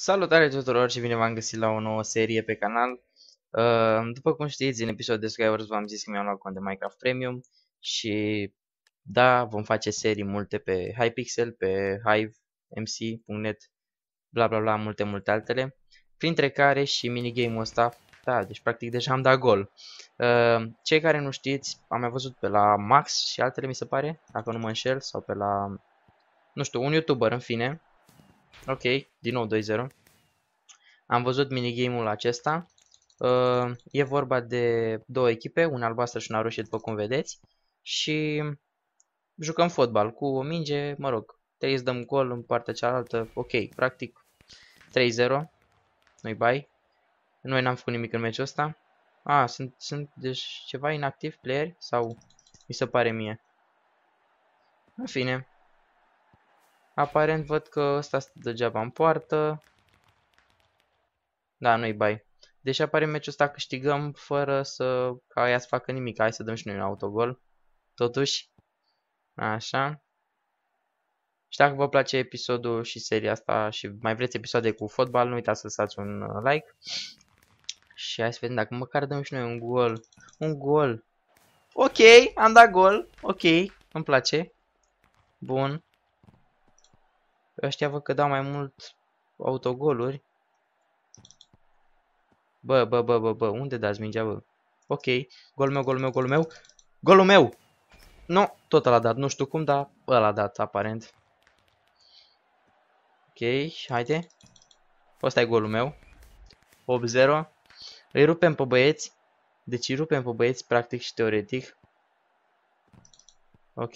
Salutare tuturor și bine v-am găsit la o nouă serie pe canal. Uh, după cum știți, în episodul de Skywars v-am zis că mi-am luat cont de Minecraft Premium și da, vom face serii multe pe Hypixel, pe Hive, MC.net, bla bla bla, multe multe altele, printre care și minigame-ul ăsta, da, deci practic deja am dat gol. Uh, cei care nu știți, am mai văzut pe la Max și altele mi se pare, dacă nu mă înșel, sau pe la, nu știu, un YouTuber în fine, Ok, din nou 2-0. Am văzut minigame-ul acesta. Uh, e vorba de două echipe, una albastră și una roșie, după cum vedeți. Și jucăm fotbal cu o minge, mă rog, trebuie să dăm gol în partea cealaltă. Ok, practic 3-0. Noi bai. Noi n-am făcut nimic în meciul ăsta. A, ah, sunt, sunt deci ceva inactiv player sau mi se pare mie. În fine, Aparent văd că ăsta stă degeaba în poartă. Da, nu-i bai. Deși apare meciul ăsta câștigăm fără să ca aia să facă nimic. Hai să dăm și noi un autogol. Totuși. Așa. Și dacă vă place episodul și seria asta și mai vreți episoade cu fotbal, nu uitați să lăsați un like. Și hai să vedem dacă măcar dăm și noi un gol. Un gol. Ok, am dat gol. Ok, îmi place. Bun. Ăștia văd că dau mai mult autogoluri. Bă, bă, bă, bă, bă, unde dați mingea, bă? Ok, gol meu, gol meu, gol meu. Golul meu! Nu, no, tot l-a dat, nu știu cum, dar ăla a dat, aparent. Ok, haide. Ăsta e golul meu. 8-0. Îi rupem pe băieți. Deci îi rupem pe băieți, practic și teoretic. Ok.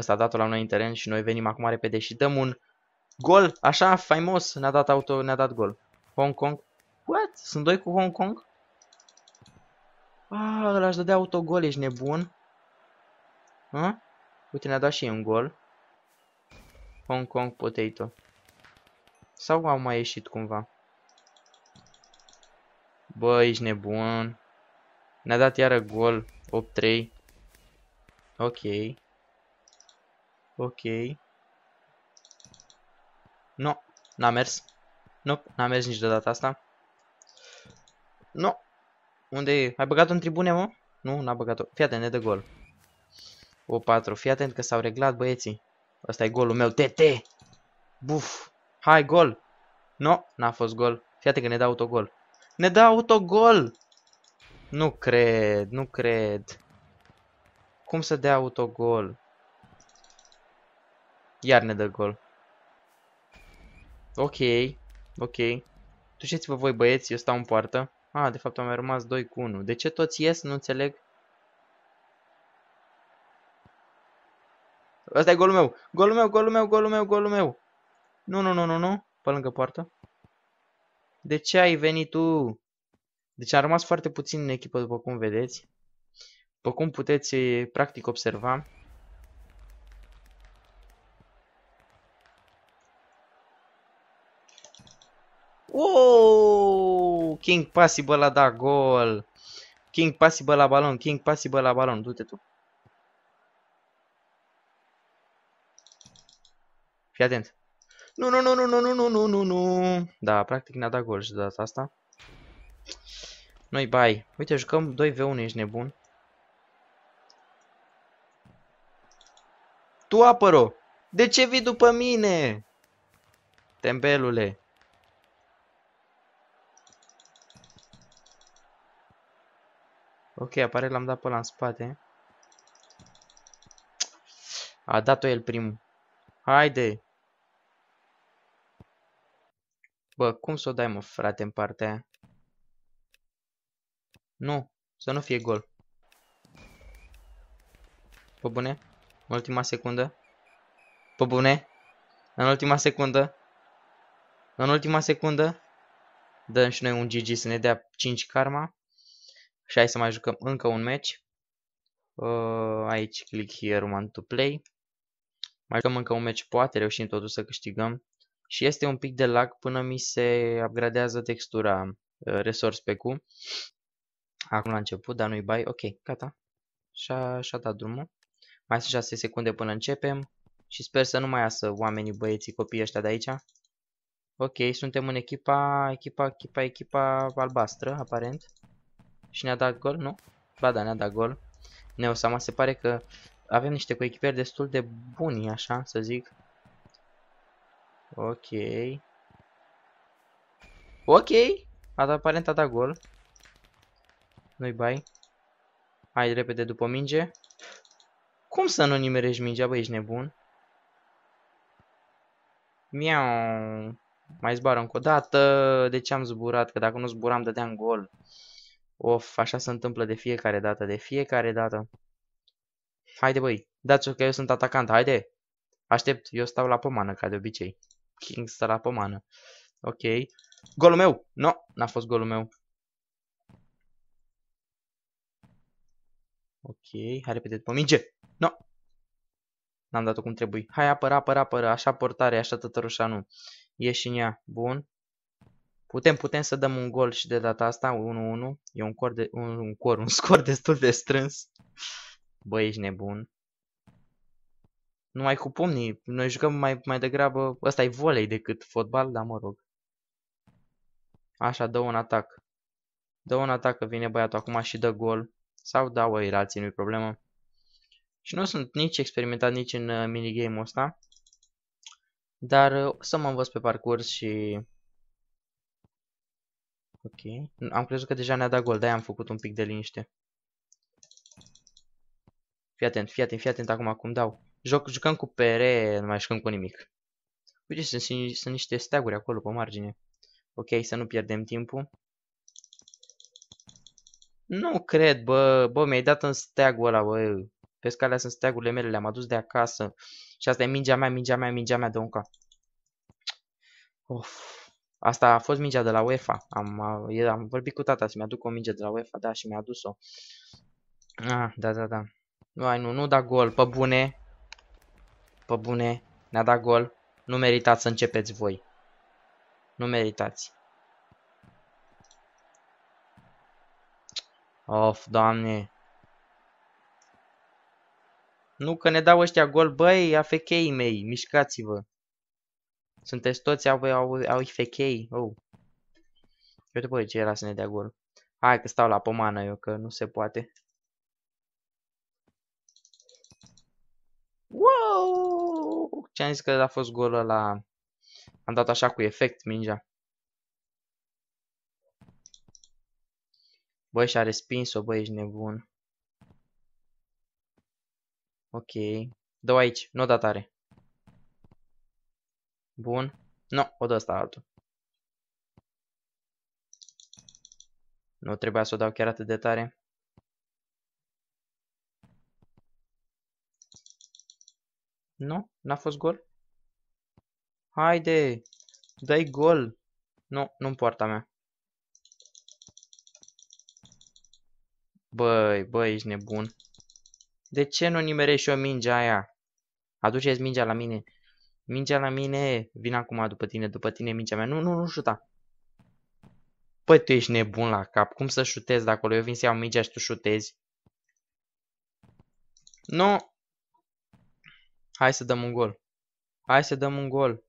Ăsta a dat-o la noi în teren și noi venim acum repede și dăm un gol. Așa, faimos, ne-a dat auto, ne-a dat gol. Hong Kong. What? Sunt doi cu Hong Kong? Ah, ăla aș dădea autogol, ești nebun. Ha? Uite, ne-a dat și un gol. Hong Kong Potato. Sau au mai ieșit cumva? Bă, ești nebun. Ne-a dat iară gol. 8-3. Ok. Ok. No, n-a mers. Nope, n-a mers nici de data asta. No. Unde e? Ai băgat-o în tribune, mă? Nu, n-a băgat-o. Fii atent, ne dă gol. O 4. Fii atent că s-au reglat băieții. Asta e golul meu. TT! Buf! Hai, gol! No, n-a fost gol. Fii atent că ne dă autogol. Ne dă autogol! Nu cred, nu cred. Cum să dea autogol? Iar ne dă gol. Ok. Ok. Duceți-vă voi băieți, eu stau în poartă. Ah, de fapt am mai rămas 2 cu 1. De ce toți ies? Nu înțeleg. Asta e golul meu. Golul meu, golul meu, golul meu, golul meu. Nu, nu, nu, nu, nu. Pe lângă poartă. De ce ai venit tu? Deci am rămas foarte puțin în echipă, după cum vedeți. După cum puteți eh, practic observa, Wow! King Possible la da gol. King Possible la balon. King Possible la balon. Du-te tu. Fii atent. Nu, nu, nu, nu, nu, nu, nu, nu, nu, nu. Da, practic ne-a dat gol și de data asta. Noi bai. Uite, jucăm 2v1, ești nebun. Tu apăr-o! De ce vii după mine? Tembelule. Ok, apare l-am dat pe la în spate. A dat-o el primul. Haide! Bă, cum să o dai, mă, frate, în partea aia? Nu, să nu fie gol. Pă bune? În ultima secundă? Pă bune? În ultima secundă? În ultima secundă? Dăm și noi un GG să ne dea 5 karma. Și hai să mai jucăm încă un match. Uh, aici click here, want to play. Mai jucăm încă un match, poate reușim totuși să câștigăm. Și este un pic de lag până mi se upgradează textura uh, resource pe cu. Acum la început, dar nu-i bai. Ok, gata. Și-a și dat drumul. Mai sunt 6 secunde până începem. Și sper să nu mai iasă oamenii, băieții, copiii ăștia de aici. Ok, suntem în echipa, echipa, echipa, echipa albastră, aparent. Și ne-a dat gol, nu? Ba da, ne-a dat gol. Neosama, se pare că avem niște coechiperi destul de buni, așa, să zic. Ok. Ok! A Aparent a dat gol. Nu-i bai. Hai repede după minge. Cum să nu nimerești mingea, băi, ești nebun? Miau! Mai zbară încă o dată. De ce am zburat? Că dacă nu zburam, dădeam gol. Of, așa se întâmplă de fiecare dată, de fiecare dată. Haide băi, dați-o că eu sunt atacant, haide! Aștept, eu stau la pomană ca de obicei. King stă la pomană. Ok. Golul meu! No, n-a fost golul meu. Ok, hai repede după minge! No! N-am dat-o cum trebuie. Hai apăra, apăra, apăra, așa portare, așa tătărușa, nu. Ieși în ea. Bun. Putem, putem să dăm un gol și de data asta, 1-1. E un, cor de, un, un, cor, un scor destul de strâns. Bă, ești nebun. Numai cu pumnii. Noi jucăm mai, mai degrabă... Ăsta e volei decât fotbal, dar mă rog. Așa, dă un atac. Dă un atac că vine băiatul acum și dă gol. Sau dau ei alții, nu-i problemă. Și nu sunt nici experimentat nici în uh, minigame-ul ăsta. Dar o uh, să mă învăț pe parcurs și Ok. Am crezut că deja ne-a dat gol, de-aia am făcut un pic de liniște. Fii atent, fii atent, fii atent acum cum dau. Joc, jucăm cu pere, nu mai jucăm cu nimic. Uite, sunt, sunt, sunt niște steaguri acolo pe margine. Ok, să nu pierdem timpul. Nu cred, bă, bă, mi-ai dat în steagul ăla, bă. Vezi că alea sunt steagurile mele, le-am adus de acasă. Și asta e mingea mea, mingea mea, mingea mea, de unca. Of. Asta a fost mingea de la UEFA. Am, am vorbit cu tata să mi-aduc o minge de la UEFA, da, și mi-a adus-o. Ah, da, da, da. Vai, nu, nu da gol, pe bune. Pe bune, ne-a dat gol. Nu meritați să începeți voi. Nu meritați. Of, doamne. Nu, că ne dau ăștia gol, băi, afechei mei, mișcați-vă. Sunteți toți au, au, au fechei. Oh. Eu te voi ce era să ne dea gol. Hai că stau la pomană eu, că nu se poate. Wow! Ce-am zis că a fost gol la. Am dat așa cu efect mingea. Băi, și-a respins-o, băi, ești nebun. Ok. Dă aici, nu da tare. Bun. Nu, o dă asta altul. Nu trebuia să o dau chiar atât de tare. Nu? N-a fost gol? Haide! Dai gol! Nu, nu-mi poarta mea. Băi, băi, ești nebun. De ce nu nimerești o mingea aia? Aduceți mingea la mine. Mingea la mine, vin acum după tine, după tine mingea mea. Nu, nu, nu șuta. Păi tu ești nebun la cap, cum să șutezi de acolo? Eu vin să iau mingea și tu șutezi. Nu! Hai să dăm un gol. Hai să dăm un gol.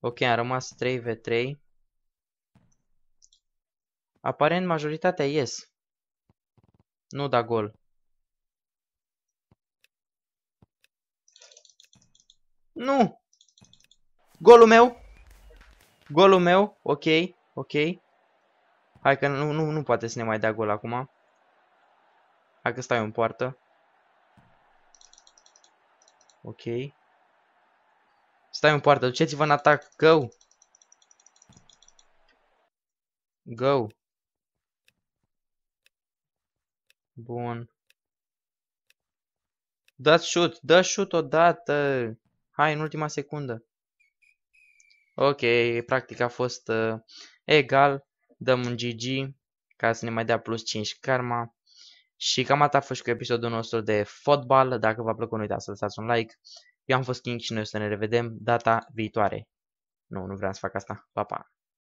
Ok, am rămas 3v3. Aparent majoritatea ies. Nu da gol. Nu! Golul meu! Golul meu, ok, ok. Hai că nu, nu, nu poate să ne mai dea gol acum. Hai că stai în poartă. Ok. Stai în poartă, duceți-vă în atac, go! Go! Bun. Dați shoot, dă shoot odată! Hai, în ultima secundă. Ok, practic a fost uh, egal. Dăm un GG ca să ne mai dea plus 5 karma. Și cam atât a fost cu episodul nostru de fotbal. Dacă v-a plăcut, nu uitați să lăsați un like. Eu am fost King și noi o să ne revedem data viitoare. Nu, nu vreau să fac asta. Pa, pa!